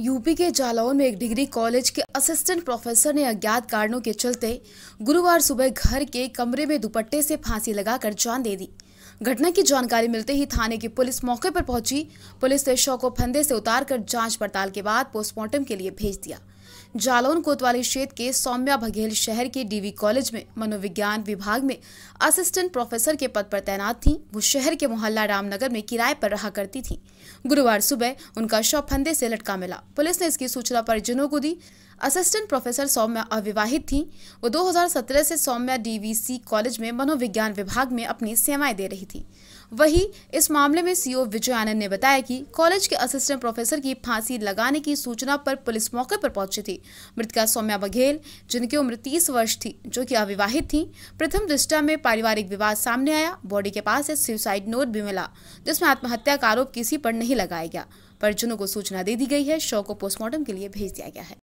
UP के जालौन में एक डिग्री कॉलेज के असिस्टेंट प्रोफेसर ने अज्ञात कारणों के चलते गुरुवार सुबह घर के कमरे में दुपट्टे से फांसी लगाकर जान दे दी घटना की जानकारी मिलते ही थाने की पुलिस मौके पर पहुंची पुलिस ने शव को फंदे से उतारकर जांच पड़ताल के बाद पोस्टमार्टम के लिए भेज दिया जालौन कोतवाली क्षेत्र के सौम्या बघेल शहर के डीवी कॉलेज में मनोविज्ञान विभाग में असिस्टेंट प्रोफेसर के पद पर तैनात थी वो शहर के मोहल्ला रामनगर में किराए पर रहा करती थी गुरुवार सुबह उनका शव फंदे से लटका मिला पुलिस ने इसकी सूचना परिजनों को दी असिस्टेंट प्रोफेसर सौम्या अविवाहित थी वो 2017 से सौम्या डीवीसी कॉलेज में मनोविज्ञान विभाग में अपनी सेवाएं दे रही थी वही इस मामले में सीओ विजय आनंद ने बताया कि कॉलेज के असिस्टेंट प्रोफेसर की फांसी लगाने की सूचना पर पुलिस मौके पर पहुंची थी थी मृतका सौम्या बघेल जिनकी उम्र तीस वर्ष थी जो कि अविवाहित थी प्रथम दृष्टा में पारिवारिक विवाद सामने आया बॉडी के पास एक सुसाइड नोट भी मिला जिसमें आत्महत्या का आरोप किसी पर नहीं लगाया गया परिजनों को सूचना दे दी गई है शव को पोस्टमार्टम के लिए भेज दिया गया है